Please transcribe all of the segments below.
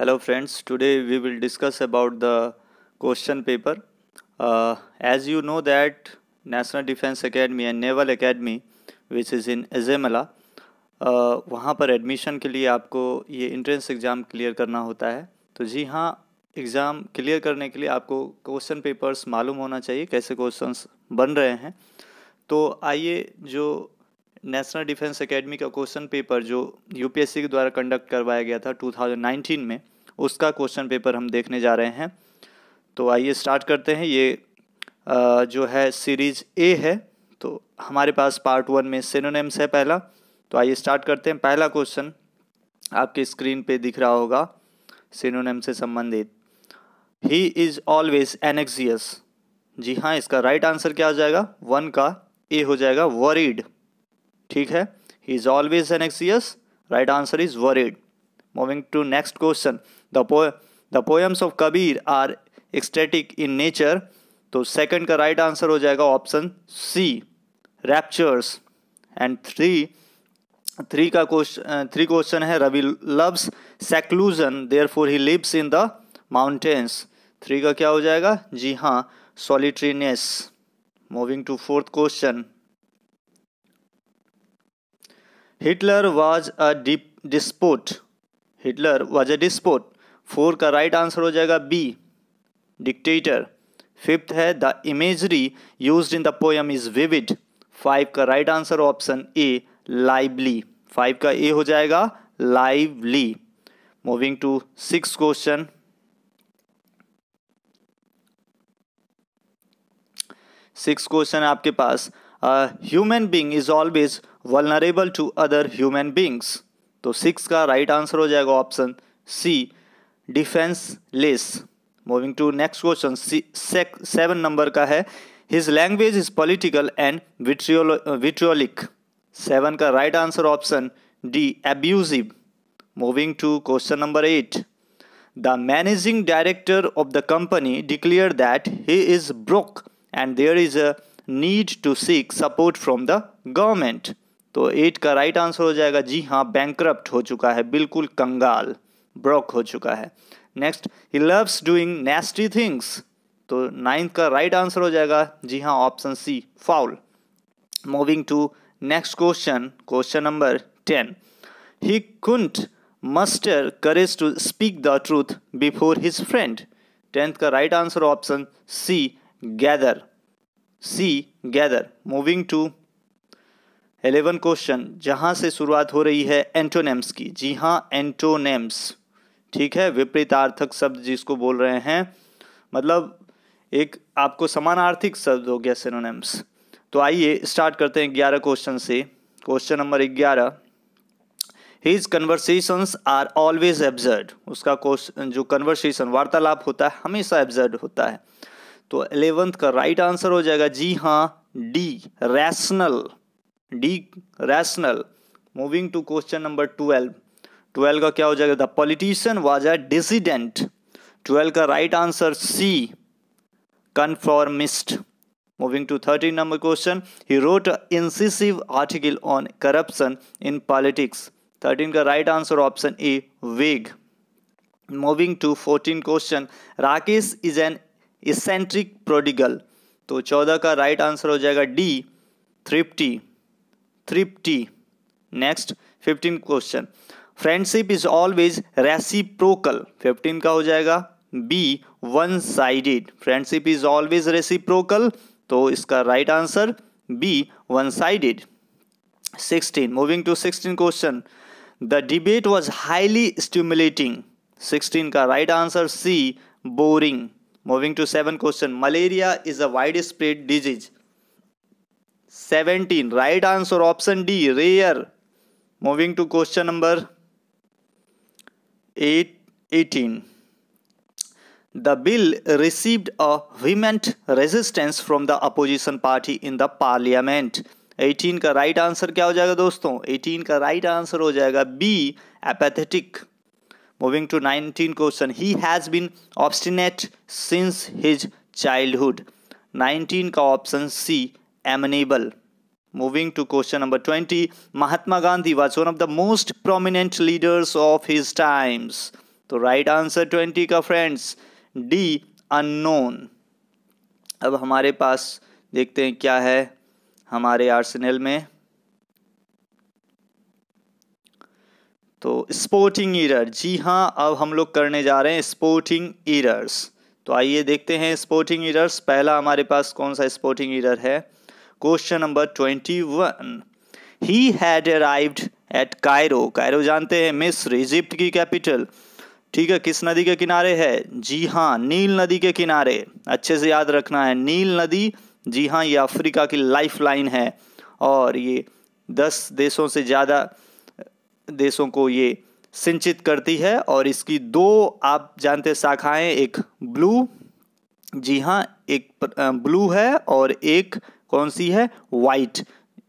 hello friends today we will discuss about the question paper uh, as you know that national defense academy and naval academy which is in azemala uh, वहाँ पर admission के लिए आपको ये entrance exam clear करना होता है तो जी हाँ एग्ज़ाम क्लियर करने के लिए आपको क्वेश्चन पेपर्स मालूम होना चाहिए कैसे क्वेश्चंस बन रहे हैं तो आइए जो नेशनल डिफेंस एकेडमी का क्वेश्चन पेपर जो यूपीएससी के द्वारा कंडक्ट करवाया गया था 2019 में उसका क्वेश्चन पेपर हम देखने जा रहे हैं तो आइए स्टार्ट करते हैं ये जो है सीरीज ए है तो हमारे पास पार्ट वन में सिनोनेम्स है पहला तो आइए स्टार्ट करते हैं पहला क्वेश्चन आपके स्क्रीन पे दिख रहा होगा सिनोनेम से संबंधित ही इज़ ऑलवेज एनेक्सियस जी हाँ इसका राइट right आंसर क्या हो जाएगा वन का ए हो जाएगा वरीड ठीक है he is always anxious right answer is worried moving to next question the po the poems of Kabir are ecstatic in nature तो सेकंड का राइट right आंसर हो जाएगा option C raptures and three three का question three question है Ravi loves seclusion therefore he lives in the mountains three का क्या हो जाएगा जी हाँ solitariness moving to fourth question Hitler was a डिस्पोट Hitler was a despot four का right answer हो जाएगा बी डिक्टेटर फिफ्थ है the imagery used in the poem is vivid five का right answer option A lively five का A हो जाएगा lively moving to six question six question आपके पास a human being is always vulnerable to other human beings तो six का right answer हो जाएगा option C defenceless moving to next question seven number का है his language is political and vitriolic seven का right answer option D abusive moving to question number eight the managing director of the company declared that he is broke and there is a need to seek support from the government तो eight का right answer हो जाएगा जी हाँ bankrupt हो चुका है बिल्कुल कंगाल ब्रॉक हो चुका है next he loves doing nasty things तो नाइन्थ का राइट right आंसर हो जाएगा जी हाँ option C foul moving to next question question number ten he couldn't muster courage to speak the truth before his friend tenth का right answer option C gather C gather moving to eleven question जहाँ से शुरुआत हो रही है antonyms की जी हाँ antonyms ठीक है विपरीतार्थक शब्द जिसको बोल रहे हैं मतलब एक आपको समानार्थिक शब्द हो गया सिनोनेम्स तो आइए स्टार्ट करते हैं ग्यारह क्वेश्चन से क्वेश्चन नंबर ग्यारह his conversations are always absurd उसका जो कन्वर्सेशन वार्तालाप होता है हमेशा एब्जर्ड होता है तो एलेवंथ का राइट आंसर हो जाएगा जी हाँ D rational D rational moving to question number twelve twelve का क्या हो जाएगा the politician was a dissident twelve का right answer C conformist moving to thirteen number question he wrote a incisive article on corruption in politics thirteen का right answer option A vague moving to fourteen question Rakesh is an eccentric prodigal तो चौदह का right answer हो जाएगा D thrifty thrifty next fifteen question friendship is always reciprocal fifteen का हो जाएगा B one sided friendship is always reciprocal तो इसका right answer B one sided sixteen moving to sixteen question the debate was highly stimulating sixteen का right answer C boring moving to seven question malaria is a wide spread disease seventeen right answer option D rare moving to question number eight eighteen the bill received a vehement resistance from the opposition party in the parliament eighteen का right right answer क्या हो जाएगा दोस्तों eighteen का right right answer हो जाएगा B apathetic moving to nineteen question he has been obstinate since his childhood nineteen का option C amenable moving to question number twenty Mahatma Gandhi was one of the most prominent leaders of his times तो right answer twenty का friends D unknown अब हमारे पास देखते हैं क्या है हमारे आर्सेनल में तो स्पोर्टिंग ईरर जी हाँ अब हम लोग करने जा रहे हैं स्पोर्टिंग ईरर्स तो आइए देखते हैं स्पोर्टिंग ईरर्स पहला हमारे पास कौन सा स्पोर्टिंग ईरर है question number twenty one he had arrived at Cairo Cairo जानते हैं मिस्र इजिप्ट की कैपिटल ठीक है किस नदी के किनारे है जी हाँ नील नदी के किनारे अच्छे से याद रखना है नील नदी जी हाँ ये अफ्रीका की लाइफ लाइन है और ये दस देशों से ज़्यादा देशों को ये सिंचित करती है और इसकी दो आप जानते शाखाएं एक ब्लू जी हाँ एक ब्लू है और एक कौन सी है वाइट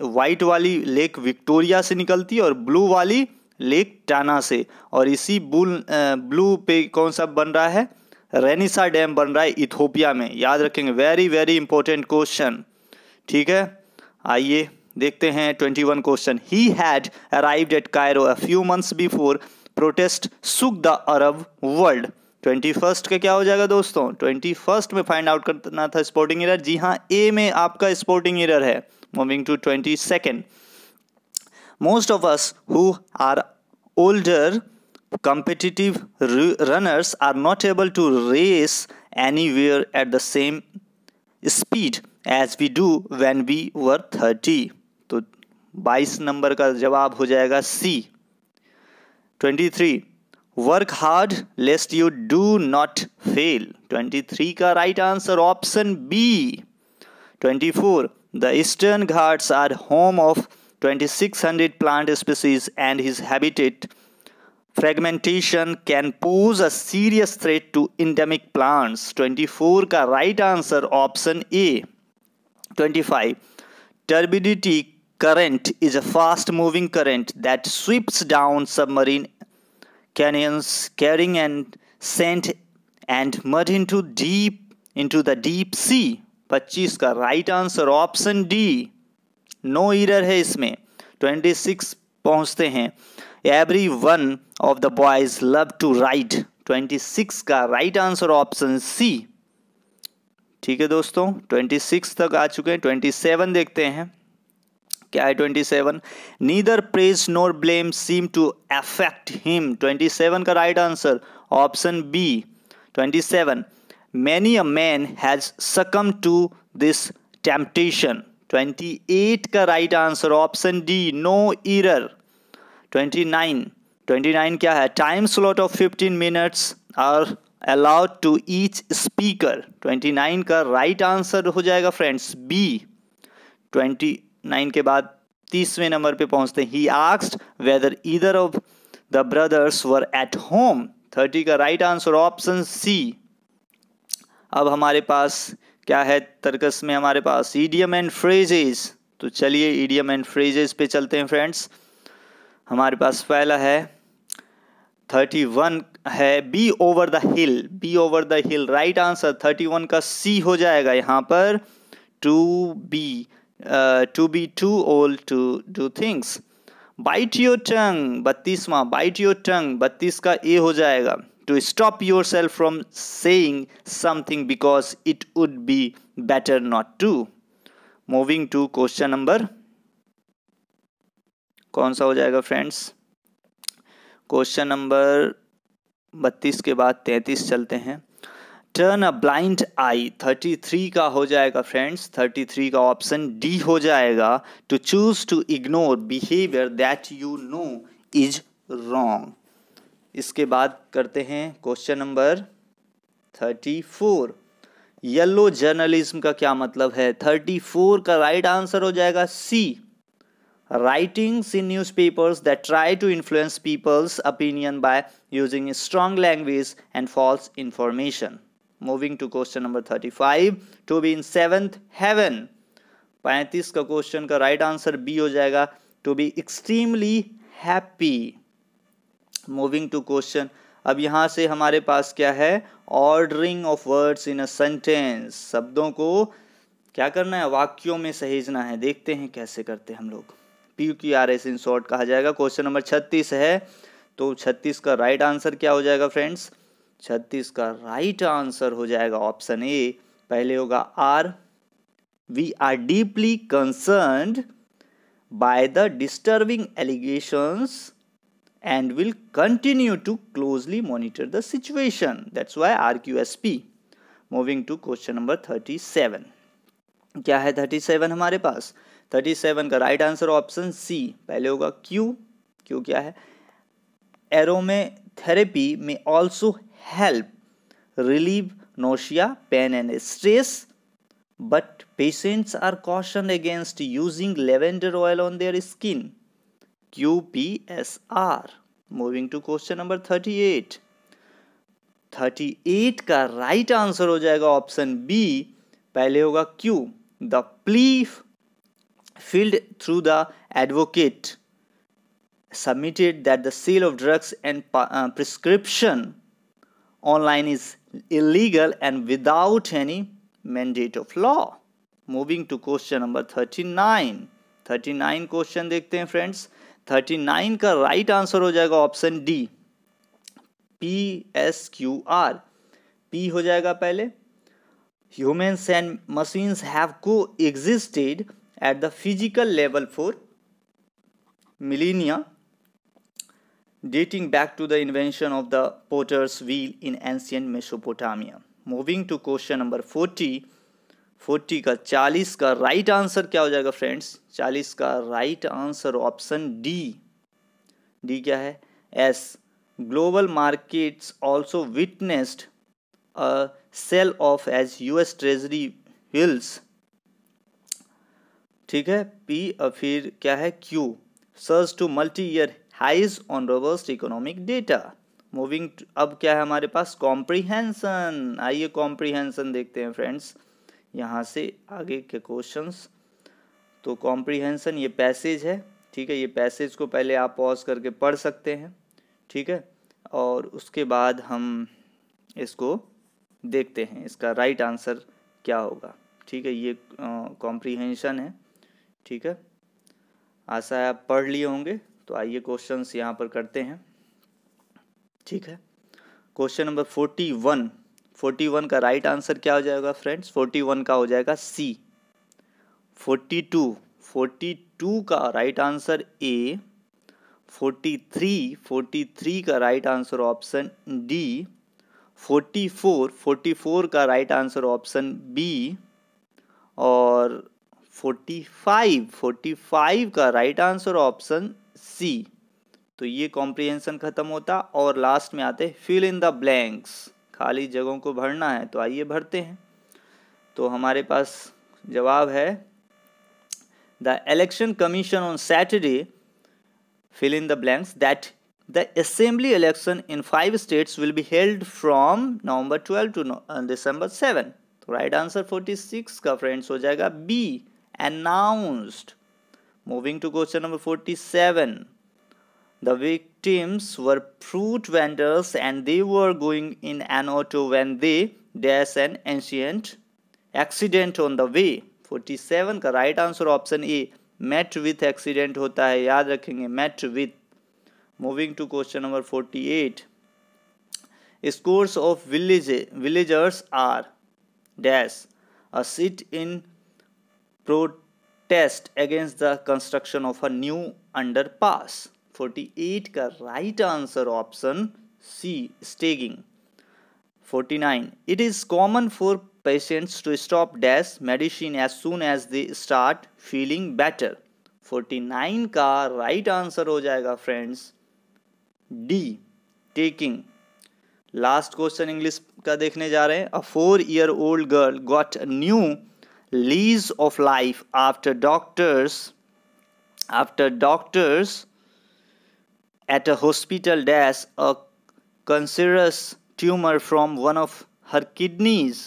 वाइट वाली लेक विक्टोरिया से निकलती है और ब्लू वाली लेक टाना से और इसी बुल ब्लू पे कौन सा बन रहा है रेनिसा डैम बन रहा है इथोपिया में याद रखेंगे वेरी वेरी इंपॉर्टेंट क्वेश्चन ठीक है आइए देखते हैं 21 question he had arrived at Cairo a few months before protest shook the Arab world twenty first का क्या हो जाएगा दोस्तों ट्वेंटी फर्स्ट में फाइंड आउट करना था स्पोर्टिंग एरर जी हाँ ए में आपका स्पोर्टिंग एरर है moving to twenty second most of us who are older runners are not able to race anywhere at the same speed as we do when we were thirty तो 22 number का जवाब हो जाएगा C 23 work hard lest you do not fail 23 का right answer option B 24 the Eastern Ghats are home of 2600 plant species and his habitat fragmentation can pose a serious threat to endemic plants 24 का right answer option A 25 turbidity current is a fast moving current that sweeps down submarine canyons carrying and sand and mud into deep into the deep sea 25 का right answer option D no error है इसमें 26 पहुंचते हैं every one of the boys love to ride 26 का right answer option सी ठीक है दोस्तों 26 तक आ चुके हैं 27 देखते हैं क्या है twenty seven neither praise nor blame seem to affect him twenty seven का right answer option B twenty seven many a man has succumb to this temptation twenty eight का right answer option D no error twenty nine twenty nine क्या है time slot of fifteen minutes are allowed to each speaker twenty nine का right right answer हो जाएगा friends B twenty nine के बाद तीसवें number पे पहुंचते ही ask whether either of the brothers were at home thirty का राइट आंसर ऑप्शन सी अब हमारे पास क्या है तर्कस में हमारे पास ईडियम एंड फ्रेजेस तो चलिए ईडियम एंड फ्रेजेस पे चलते हैं फ्रेंड्स हमारे पास पहला है थर्टी वन है B over the hill B over the hill right answer thirty one का सी हो जाएगा यहाँ पर to be uh, to be too old to do things bite your tongue बत्तीसवा bite your tongue बत्तीस का A हो जाएगा to stop yourself from saying something because it would be better not to moving to question number कौन सा हो जाएगा friends? Question number बत्तीस के बाद तैतीस चलते हैं टर्न अ ब्लाइंड आई 33 का हो जाएगा फ्रेंड्स 33 का ऑप्शन डी हो जाएगा to choose to ignore behaviour that you know is wrong इसके बाद करते हैं क्वेश्चन नंबर 34 येलो जर्नलिज्म का क्या मतलब है 34 का राइट right आंसर हो जाएगा C writings in newspapers that try to influence people's opinion by using strong language and false information moving to question number thirty five to be in seventh heaven पैंतीस का question का right answer B हो जाएगा to be extremely happy moving to question अब यहाँ से हमारे पास क्या है ordering of words in a sentence शब्दों को क्या करना है वाक्यों में सहेजना है देखते हैं कैसे करते हैं हम लोग P Q R S in short कहा जाएगा क्वेश्चन नंबर छत्तीस है तो छत्तीस का राइट आंसर क्या हो जाएगा फ्रेंड्स छत्तीस का राइट आंसर हो जाएगा ऑप्शन ए पहले होगा R we are deeply concern by the disturbing allegations closely monitor the situation that's why R Q S P moving to question number thirty seven क्या है थर्टी सेवन हमारे पास thirty seven का right answer option C पहले होगा Q Q क्या है aromatherapy में also help relieve nausea, pain, and stress. But patients are cautioned against using lavender oil on their skin. QPSR. Moving to question number 38. 38 का right answer हो जाएगा option B. पहले होगा Q. The plea filled through the advocate submitted that the sale of drugs and uh, prescription online is illegal and without any mandate of law moving to question number thirty nine thirty nine question देखते हैं friends thirty nine का right right answer हो जाएगा option D P S Q R P हो जाएगा पहले humans and machines have coexisted at the physical level for millennia dating back to the invention of the potter's wheel in ancient Mesopotamia. Moving to question number 40, 40 का 40 का right answer क्या हो जाएगा friends 40 का right answer option D D क्या है S global markets also witnessed sell off as US treasury yields ठीक है पी फिर क्या है Q surged to multi year highs on robust economic data moving अब क्या है हमारे पास कॉम्प्रीहेंसन आइए कॉम्प्रीहेंसन देखते हैं फ्रेंड्स यहाँ से आगे के क्वेश्चंस तो कॉम्प्रीहेंसन ये पैसेज है ठीक है ये पैसेज को पहले आप पॉज करके पढ़ सकते हैं ठीक है और उसके बाद हम इसको देखते हैं इसका राइट आंसर क्या होगा ठीक है ये कॉम्प्रीहेंशन है ठीक है आशा है आप पढ़ लिए होंगे तो आइए क्वेश्चन यहाँ पर करते हैं ठीक है question number forty one forty one का राइट आंसर क्या हो जाएगा फ्रेंड्स फोर्टी वन का हो जाएगा C forty two forty two का right answer A forty three forty three का right answer option D forty four forty four का राइट आंसर ऑप्शन बी और फोर्टी फाइव फोर्टी फाइव का right answer option C तो ये comprehension खत्म होता और लास्ट में आते फिल इन द ब्लैंक्स खाली जगहों को भरना है तो आइए भरते हैं तो हमारे पास जवाब है the election commission on Saturday fill in the blanks that the assembly election in five states will be held from November twelve to December seven तो राइट आंसर फोर्टी सिक्स का फ्रेंड्स हो जाएगा B announced Moving to question number 47. The victims were fruit vendors and they were going in an auto when they dash an ancient accident on the way. 47 का right answer option A met with accident होता है याद रखेंगे met with moving to question number 48 scores of village villagers are dash a sit in pro test against the construction of a new underpass forty eight का right answer option C staging it is common for patients to stop dash medicine as soon as they start feeling better forty nine का right answer हो जाएगा friends D taking last question English का देखने जा रहे हैं a four year old girl got new lease of life after doctors after doctors at a hospital dash a cancerous tumour from one of her kidneys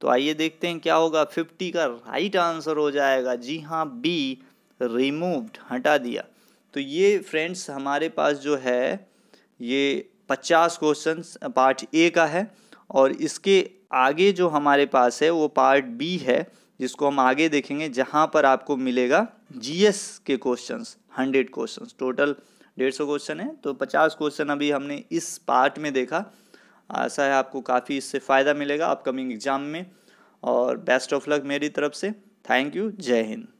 तो आइए देखते हैं क्या होगा फिफ्टी का राइट आंसर हो जाएगा जी हाँ बी रिमूवड हटा दिया तो ये फ्रेंड्स हमारे पास जो है ये पचास क्वेश्चन पार्ट ए का है और इसके आगे जो हमारे पास है वो पार्ट बी है जिसको हम आगे देखेंगे जहाँ पर आपको मिलेगा जीएस के क्वेश्चंस हंड्रेड क्वेश्चंस टोटल डेढ़ सौ क्वेश्चन है तो पचास क्वेश्चन अभी हमने इस पार्ट में देखा ऐसा है आपको काफ़ी इससे फ़ायदा मिलेगा अपकमिंग एग्जाम में और बेस्ट ऑफ लक मेरी तरफ से थैंक यू जय हिंद